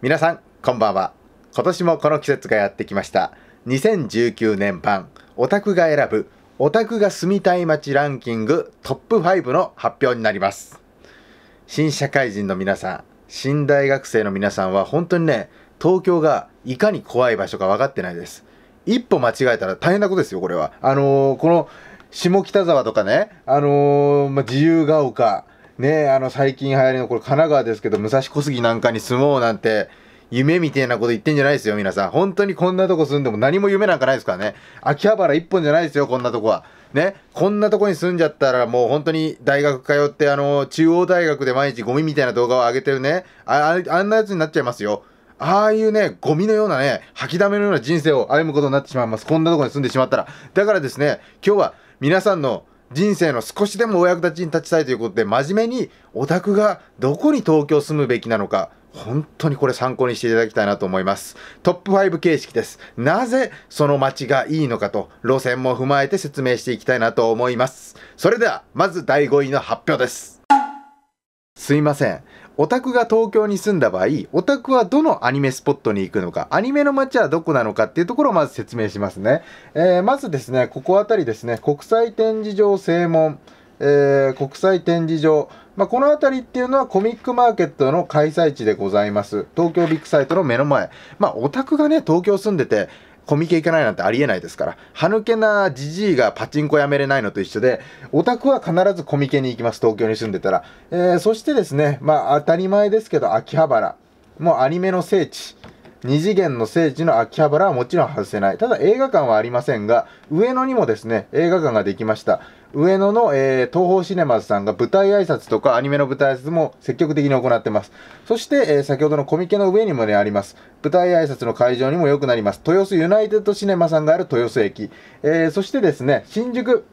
皆さんこんばんは今年もこの季節がやってきました2019年版オタクが選ぶオタクが住みたい街ランキングトップ5の発表になります新社会人の皆さん新大学生の皆さんは本当にね東京がいかに怖い場所か分かってないです一歩間違えたら大変なことですよこれはあのー、この下北沢とかね、あのー、まあ、自由が丘、ねあの最近流行りのこれ神奈川ですけど武蔵小杉なんかに住もうなんて夢みたいなこと言ってんじゃないですよ皆さん本当にこんなとこ住んでも何も夢なんかないですからね秋葉原一本じゃないですよこんなとこはねこんなとこに住んじゃったらもう本当に大学通ってあの中央大学で毎日ゴミみたいな動画を上げてるねああんなやつになっちゃいますよああいうね、ゴミのようなね、吐きだめのような人生を歩むことになってしまいます。こんなとこに住んでしまったら。だからですね、今日は皆さんの人生の少しでもお役立ちに立ちたいということで、真面目にオタクがどこに東京住むべきなのか、本当にこれ参考にしていただきたいなと思います。トップ5形式です。なぜその街がいいのかと、路線も踏まえて説明していきたいなと思います。それでは、まず第5位の発表です。すいません。オタクが東京に住んだ場合、オタクはどのアニメスポットに行くのか、アニメの街はどこなのかっていうところをまず説明しますね。えー、まずですね、ここあたりですね、国際展示場正門、えー、国際展示場、まあ、この辺りっていうのはコミックマーケットの開催地でございます。東京ビッグサイトの目の前。まあ、オタクがね、東京住んでて、コミケ行かないなんてありえないですから、歯抜けなじじいがパチンコやめれないのと一緒で、オタクは必ずコミケに行きます、東京に住んでたら。えー、そしてですね、まあ当たり前ですけど、秋葉原、もうアニメの聖地、二次元の聖地の秋葉原はもちろん外せない。ただ映画館はありませんが、上野にもですね、映画館ができました。上野の、えー、東宝シネマズさんが舞台挨拶とかアニメの舞台挨拶も積極的に行ってます。そして、えー、先ほどのコミケの上にもね、あります。舞台挨拶の会場にも良くなります。豊洲ユナイテッドシネマさんがある豊洲駅。えー、そしてですね、新宿。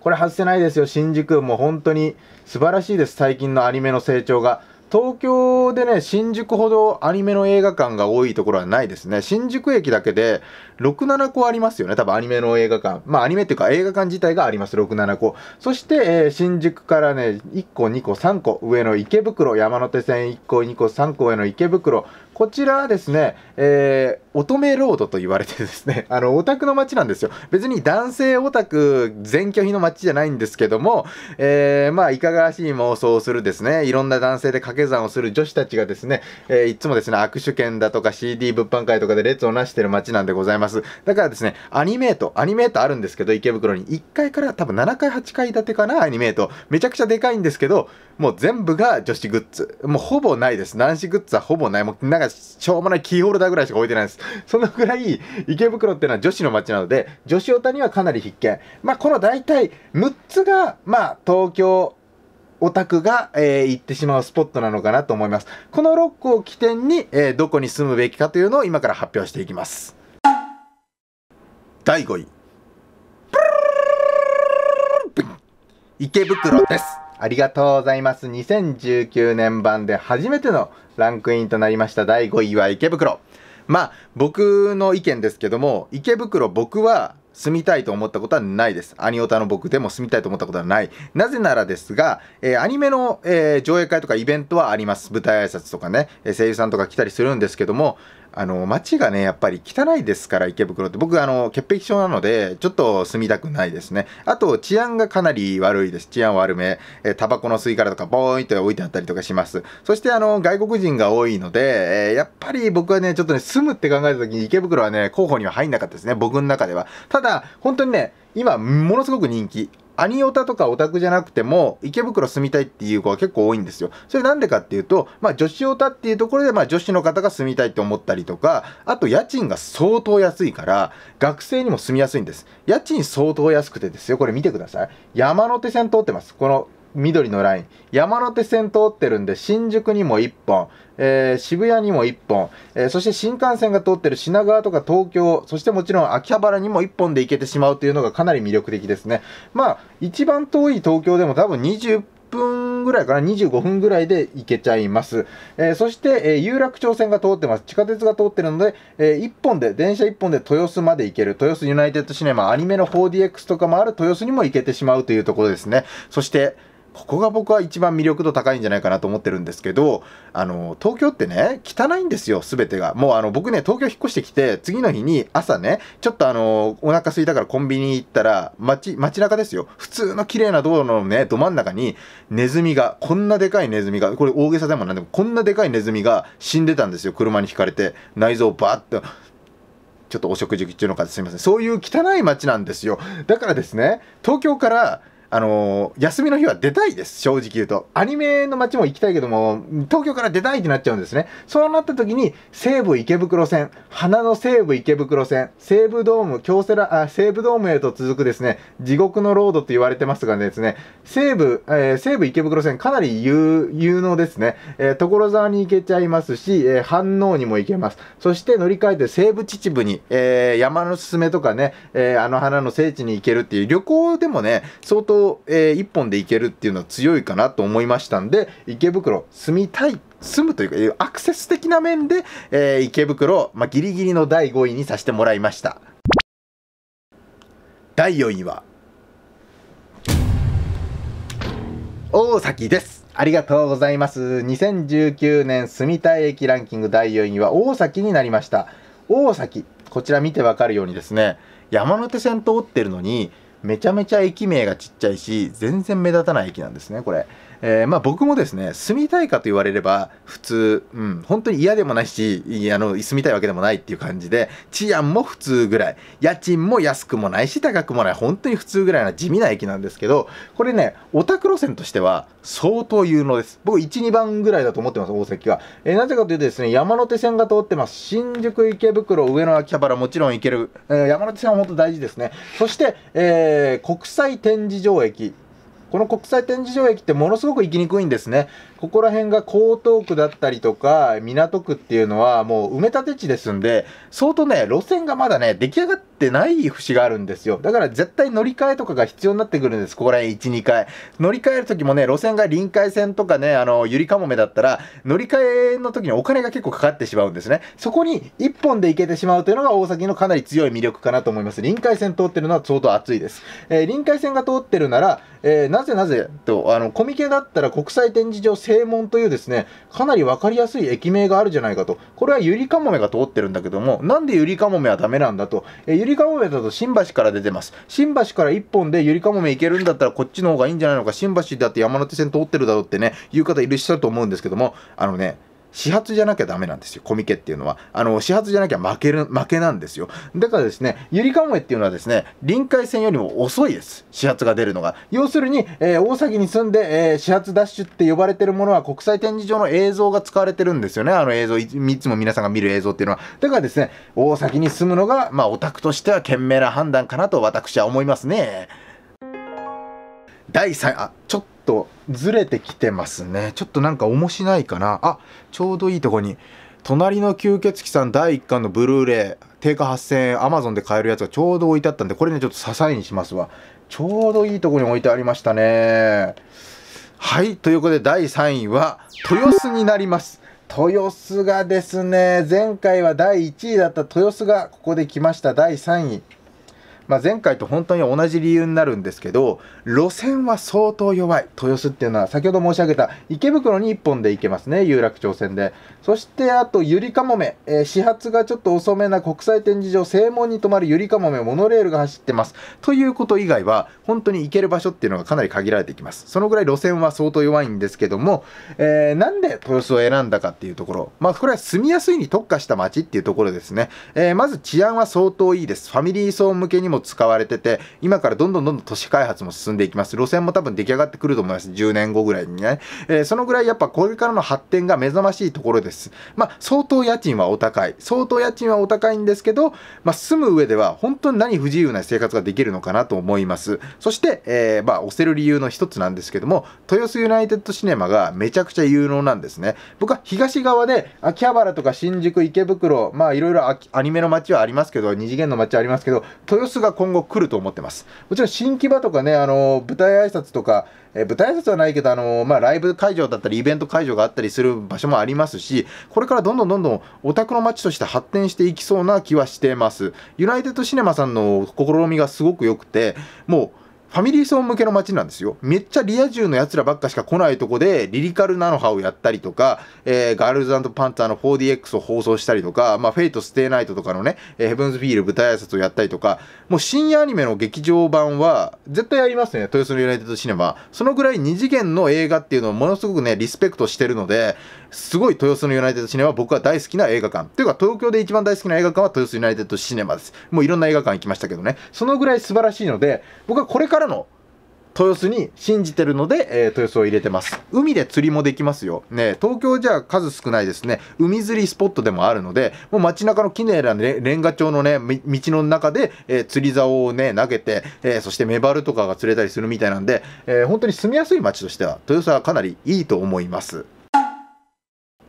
これ外せないですよ、新宿。もう本当に素晴らしいです、最近のアニメの成長が。東京でね、新宿ほどアニメの映画館が多いところはないですね。新宿駅だけで6、7個ありますよね。多分アニメの映画館。まあアニメっていうか映画館自体があります。6、7個。そして、えー、新宿からね、1個、2個、3個上の池袋、山手線1個、2個、3個上の池袋、こちらはですね、えー、乙女ロードと言われてですね、あの、オタクの街なんですよ。別に男性オタク全拒否の街じゃないんですけども、えー、まあ、いかがわしい妄想をするですね、いろんな男性で掛け算をする女子たちがですね、えー、いつもですね、握手券だとか CD 物販会とかで列をなしてる街なんでございます。だからですね、アニメート、アニメートあるんですけど、池袋に1階から多分7階、8階建てかな、アニメート。めちゃくちゃでかいんですけど、もう全部が女子グッズ。もうほぼないです。男子グッズはほぼない。もうなんかしょうもないキーホルダーぐらいしか置いてないです。そのぐらい池袋っていうのは女子の街なので、女子オタにはかなり必見。まあ、この大体6つが、まあ、東京、オタクが、えー、行ってしまうスポットなのかなと思います。この6個を起点に、えー、どこに住むべきかというのを今から発表していきます。第5位。池袋です。ありがとうございます。2019年版で初めてのランクインとなりました第5位は池袋。まあ、僕の意見ですけども、池袋僕は住みたいと思ったことはないです。アニオタの僕でも住みたいと思ったことはない。なぜならですが、えー、アニメの、えー、上映会とかイベントはあります。舞台挨拶とかね、え声優さんとか来たりするんですけども、あの、街がね、やっぱり汚いですから、池袋って。僕、あの、潔癖症なので、ちょっと住みたくないですね。あと、治安がかなり悪いです。治安悪め。えー、タバコの吸い殻とか、ボーンと置いてあったりとかします。そして、あの、外国人が多いので、えー、やっぱり僕はね、ちょっとね、住むって考えた時に池袋はね、候補には入んなかったですね。僕の中では。ただ、本当にね、今、ものすごく人気。アニオタとかオタクじゃなくても、池袋住みたいっていう子は結構多いんですよ。それなんでかっていうと、まあ、女子オタっていうところで、まあ、女子の方が住みたいと思ったりとか、あと家賃が相当安いから、学生にも住みやすいんです。家賃相当安くてですよ、これ見てください。山手線通ってます。この緑のライン山手線通ってるんで新宿にも1本、えー、渋谷にも1本、えー、そして新幹線が通ってる品川とか東京そしてもちろん秋葉原にも1本で行けてしまうというのがかなり魅力的ですねまあ一番遠い東京でも多分20分ぐらいかな25分ぐらいで行けちゃいます、えー、そして、え有楽町線が通ってます地下鉄が通ってるので、え1本で電車1本で豊洲まで行ける豊洲ユナイテッドシネマアニメの 4DX とかもある豊洲にも行けてしまうというところですねそしてここが僕は一番魅力度高いんじゃないかなと思ってるんですけど、あの、東京ってね、汚いんですよ、全てが。もうあの、僕ね、東京引っ越してきて、次の日に朝ね、ちょっとあの、お腹すいたからコンビニ行ったら、街、街中ですよ。普通の綺麗な道路のね、ど真ん中に、ネズミが、こんなでかいネズミが、これ大げさでもなんでも、こんなでかいネズミが死んでたんですよ、車にひかれて。内臓バーって。ちょっとお食事中の方すみません。そういう汚い街なんですよ。だからですね、東京からあのー、休みの日は出たいです、正直言うと。アニメの街も行きたいけども、東京から出たいってなっちゃうんですね。そうなった時に、西武池袋線、花の西武池袋線、西武ドーム、京セラ、あ西武ドームへと続くですね、地獄のロードと言われてますがですね、西武、えー、西武池袋線かなり有能ですね、えー、所沢に行けちゃいますし、え飯能にも行けます。そして乗り換えて西武秩父に、え山のすすめとかね、えあの花の聖地に行けるっていう旅行でもね、相当えー、1本で行けるっていうのは強いかなと思いましたんで池袋住みたい住むというかアクセス的な面で、えー、池袋、まあ、ギリギリの第5位にさせてもらいました第4位は大崎ですありがとうございます2019年住みたい駅ランキング第4位は大崎になりました大崎こちら見てわかるようにですね山手線通ってるのにめちゃめちゃ駅名がちっちゃいし全然目立たない駅なんですねこれ、えー、まあ、僕もですね住みたいかと言われれば普通、うん、本当に嫌でもないしあの住みたいわけでもないっていう感じで治安も普通ぐらい家賃も安くもないし高くもない本当に普通ぐらいな地味な駅なんですけどこれねオタク路線としては相当有能です僕12番ぐらいだと思ってます大関が、えー、なぜかというとですね山手線が通ってます新宿池袋上野秋葉原もちろん行ける、えー、山手線は本当大事ですねそして、えーー、国際展示場駅。この国際展示場駅ってものすごく行きにくいんですね。ここら辺が江東区だったりとか、港区っていうのはもう埋め立て地ですんで、相当ね、路線がまだね、出来上がってってない節があるんですよ。だから絶対乗り換えとかが必要になってくるんです。ここら辺1、2回。乗り換える時もね、路線が臨海線とかね、あの、ゆりかもめだったら、乗り換えの時にお金が結構かかってしまうんですね。そこに1本で行けてしまうというのが大崎のかなり強い魅力かなと思います。臨海線通ってるのは相当熱いです。えー、臨海線が通ってるなら、えー、なぜなぜと、あの、コミケだったら国際展示場正門というですね、かなり分かりやすい駅名があるじゃないかと。これはゆりかもめが通ってるんだけども、なんでゆりかもめはダメなんだと。えーりかもめだと新橋から出てます。新橋から1本でゆりかもめ行けるんだったらこっちの方がいいんじゃないのか、新橋だって山手線通ってるだろうってね、言う方いらっしゃると思うんですけども、あのね、始発じゃなきゃダメなんですよ。コミケっていうのは。あの、始発じゃなきゃ負ける、負けなんですよ。だからですね、ゆりかもえっていうのはですね、臨海線よりも遅いです。始発が出るのが。要するに、えー、大崎に住んで、えー、始発ダッシュって呼ばれてるものは国際展示場の映像が使われてるんですよね。あの映像い、いつも皆さんが見る映像っていうのは。だからですね、大崎に住むのが、まあ、オタクとしては賢明な判断かなと私は思いますね。第3、あ、ちょっとずれてきてますね。ちょっとなんか面しないかな。あ、ちょうどいいとこに。隣の吸血鬼さん第1巻のブルーレイ、定価8000円、アマゾンで買えるやつがちょうど置いてあったんで、これね、ちょっと支えにしますわ。ちょうどいいとこに置いてありましたね。はい、ということで第3位は、豊洲になります。豊洲がですね、前回は第1位だった豊洲がここで来ました、第3位。まあ、前回と本当に同じ理由になるんですけど路線は相当弱い豊洲っていうのは先ほど申し上げた池袋に1本で行けますね有楽町線でそしてあとゆりかもめ、えー、始発がちょっと遅めな国際展示場正門に止まるゆりかもめモノレールが走ってますということ以外は本当に行ける場所っていうのがかなり限られてきますそのぐらい路線は相当弱いんですけども、えー、なんで豊洲を選んだかっていうところまあこれは住みやすいに特化した街っていうところですね、えー、まず治安は相当いいですファミリー層向けにもどん使われてて、今からどんどんどんどん都市開発も進んでいきます。路線も多分出来上がってくると思います。10年後ぐらいにね。えー、そのぐらいやっぱこれからの発展が目覚ましいところです。まあ、相当家賃はお高い。相当家賃はお高いんですけど、まあ、住む上では本当に何不自由な生活ができるのかなと思います。そして、えー、まあ、押せる理由の一つなんですけども、豊洲ユナイテッドシネマがめちゃくちゃ有能なんですね。僕は東側で秋葉原とか新宿、池袋、まあいろいろアニメの街はありますけど、二次元の街はありますけど、豊洲がが今後来ると思ってます。もちろん新木場とかね、あの、舞台挨拶とか、え舞台挨拶はないけど、あの、まあ、ライブ会場だったり、イベント会場があったりする場所もありますし、これからどんどんどんどんオタクの街として発展していきそうな気はしてます。ユナイテッドシネマさんの試みがすごく良くて、もう、ファミリー層向けの街なんですよ。めっちゃリア充の奴らばっかしか来ないとこで、リリカルナノハをやったりとか、えー、ガールズパンツァーの 4DX を放送したりとか、まあ、フェイト・ステイ・ナイトとかのね、えー、ヘブンズ・フィール舞台挨拶をやったりとか、もう深夜アニメの劇場版は、絶対やりますね、豊洲のユナイテッド・シネマ。そのぐらい二次元の映画っていうのをものすごくね、リスペクトしてるので、すごい豊洲のユナイテッドシネマは僕は大好きな映画館。というか東京で一番大好きな映画館は豊洲ユナイテッドシネマです。もういろんな映画館行きましたけどね。そのぐらい素晴らしいので、僕はこれからの豊洲に信じてるので、えー、豊洲を入れてます。海で釣りもできますよ。ね、東京じゃ数少ないですね。海釣りスポットでもあるので、もう街中の綺麗な、ね、レンガ調のね、道の中で、えー、釣り竿をね、投げて、えー、そしてメバルとかが釣れたりするみたいなんで、え本当に住みやすい街としては、豊洲はかなりいいと思います。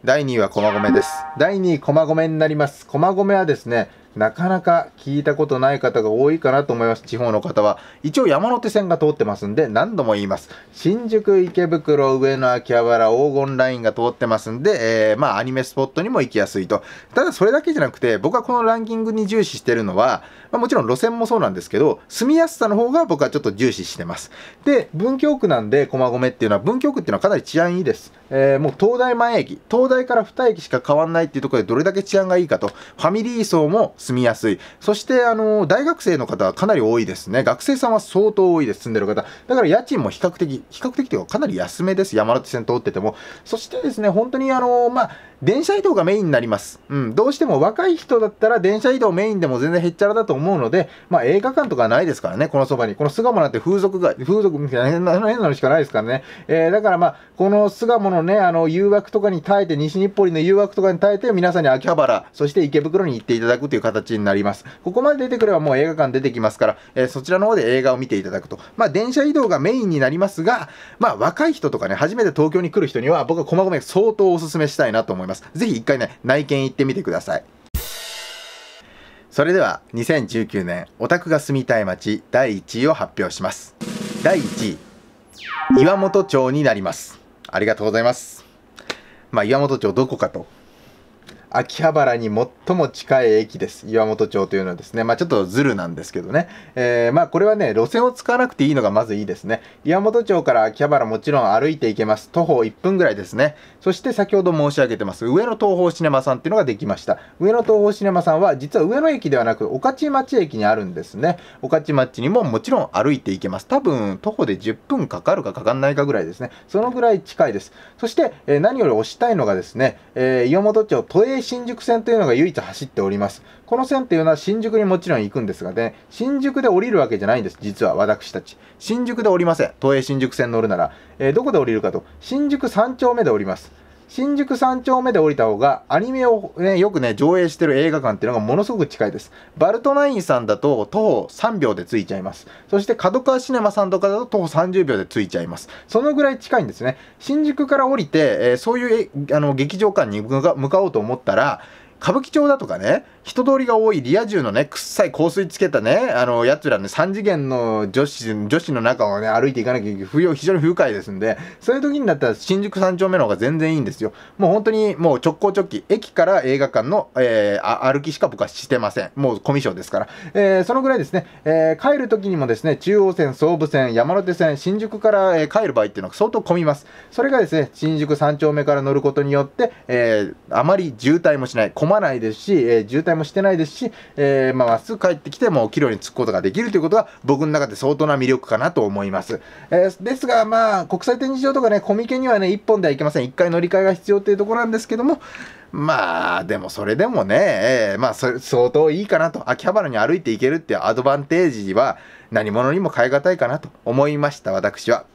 第2位は駒込です。第2位、駒込になります。駒込はですね、なかなか聞いたことない方が多いかなと思います。地方の方は。一応山手線が通ってますんで、何度も言います。新宿、池袋、上野、秋葉原、黄金ラインが通ってますんで、えー、まあ、アニメスポットにも行きやすいと。ただそれだけじゃなくて、僕はこのランキングに重視してるのは、まあ、もちろん路線もそうなんですけど、住みやすさの方が僕はちょっと重視してます。で、文京区なんで、駒込っていうのは、文京区っていうのはかなり治安いいです。えー、もう東大前駅、東大から2駅しか変わんないっていうところでどれだけ治安がいいかと、ファミリー層も住みやすい。そして、あのー、大学生の方はかなり多いですね。学生さんは相当多いです、住んでる方。だから家賃も比較的、比較的というかかなり安めです、山手線通ってても。そしてですね、本当にあのー、まあ、電車移動がメインになります。うん、どうしても若い人だったら電車移動メインでも全然へっちゃらだと思うので、まあ、映画館とかないですからね、このそばに。この巣鴨なんて風俗が、風俗みたいな変なのしかないですからね。えだからまあ、この巣鴨ののね、あの、誘惑とかに耐えて、西日暮里の誘惑とかに耐えて、皆さんに秋葉原、そして池袋に行っていただくという形になります。ここまで出てくればもう映画館出てきますから、えー、そちらの方で映画を見ていただくと。まあ、電車移動がメインになりますが、まあ、若い人とかね、初めて東京に来る人には、僕は細々相当おすすめしたいなと思います。ぜひ一回ね、内見行ってみてください。それでは、2019年、オタクが住みたい街、第1位を発表します。第1位、岩本町になります。ありがとうございます。まあ、岩本町どこかと秋葉原に最も近い駅です岩本町というのはですねまあちょっとズルなんですけどね、えー、まあこれはね路線を使わなくていいのがまずいいですね岩本町から秋葉原もちろん歩いていけます徒歩1分ぐらいですねそして先ほど申し上げてます上野東宝シネマさんっていうのができました上野東宝シネマさんは実は上野駅ではなく御徒町駅にあるんですね御徒町にももちろん歩いていけます多分徒歩で10分かかるかかかんないかぐらいですねそのぐらい近いですそして、えー、何より押したいのがですね、えー、岩本町都営新宿線というのが唯一走っております。この線というのは新宿にもちろん行くんですがね、新宿で降りるわけじゃないんです、実は私たち。新宿で降りません。都営新宿線乗るなら。えー、どこで降りるかと、新宿3丁目で降ります。新宿3丁目で降りた方が、アニメを、ね、よくね、上映してる映画館っていうのがものすごく近いです。バルトナインさんだと徒歩3秒で着いちゃいます。そして角川シネマさんとかだと徒歩30秒で着いちゃいます。そのぐらい近いんですね。新宿から降りて、えー、そういうあの劇場館に向かおうと思ったら、歌舞伎町だとかね、人通りが多いリア充のね、くっさい香水つけたね、あの、やつらね、3次元の女子、女子の中をね、歩いていかなきゃいけない。不要、非常に不愉快ですんで、そういう時になったら新宿3丁目の方が全然いいんですよ。もう本当に、もう直行直帰、駅から映画館の、えー、歩きしか僕はしてません。もうコミュ障ですから。えー、そのぐらいですね、えー、帰る時にもですね、中央線、総武線、山手線、新宿から、え帰る場合っていうのは相当混みます。それがですね、新宿3丁目から乗ることによって、えあまり渋滞もしない、混まないですし、えー、渋滞もしてないですし、えー、まあ、っすぐ帰ってきても岐路に着くことができるということは僕の中で相当な魅力かなと思います。えー、ですが、まあ、国際展示場とかね、コミケにはね、1本ではいけません。1回乗り換えが必要っていうところなんですけども、まあ、でもそれでもね、えー、まあ、相当いいかなと、秋葉原に歩いていけるっていうアドバンテージは何者にも変え難いかなと思いました、私は。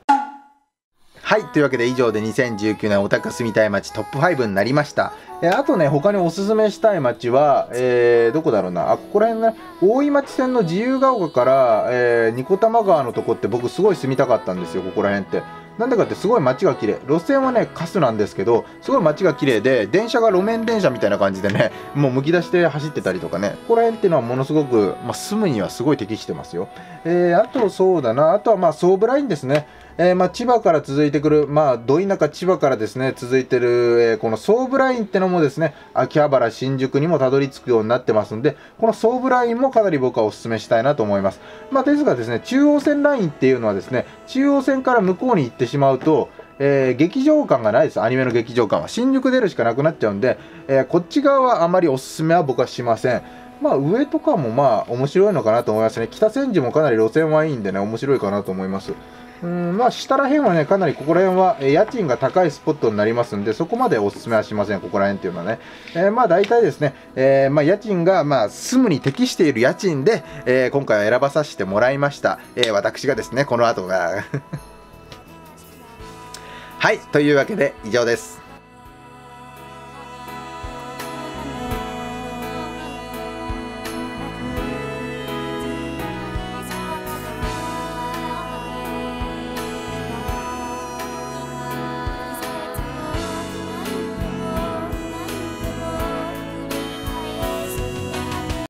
はい。というわけで以上で2019年オタク住みたい街トップ5になりました。えあとね、他におすすめしたい街は、えー、どこだろうな。あ、ここら辺ね、大井町線の自由が丘から、えー、二子玉川のとこって僕すごい住みたかったんですよ、ここら辺って。なんでかってすごい街が綺麗路線はねカスなんですけどすごい街が綺麗で電車が路面電車みたいな感じでね もうむき出して走ってたりとかねここら辺っていうのはものすごく、まあ、住むにはすごい適してますよ、えー、あとそうだなあとはまあソーブラインですねえー、まあ、千葉から続いてくる、まあ、ど田舎千葉からですね、続いてる、えー、この総武ラインってのもですね、秋葉原、新宿にもたどり着くようになってますんで、この総武ラインもかなり僕はお勧めしたいなと思います。まあ、ですがですね、中央線ラインっていうのはですね、中央線から向こうに行ってしまうと、えー、劇場感がないです、アニメの劇場感は。新宿出るしかなくなっちゃうんで、えー、こっち側はあまりお勧めは僕はしません。まあ、上とかもまあ面白いのかなと思いますね。北千住もかなり路線はいいんでね、面白いかなと思います。うん、まあ、下ら辺はね、かなりここら辺は、え家賃が高いスポットになりますんで、そこまでお勧めはしません、ここら辺っていうのはね。えー、まあ、大体ですね、えー、まあ、家賃が、まあ、住むに適している家賃で、えー、今回は選ばさせてもらいました。え私がですね、この後が はい、というわけで以上です。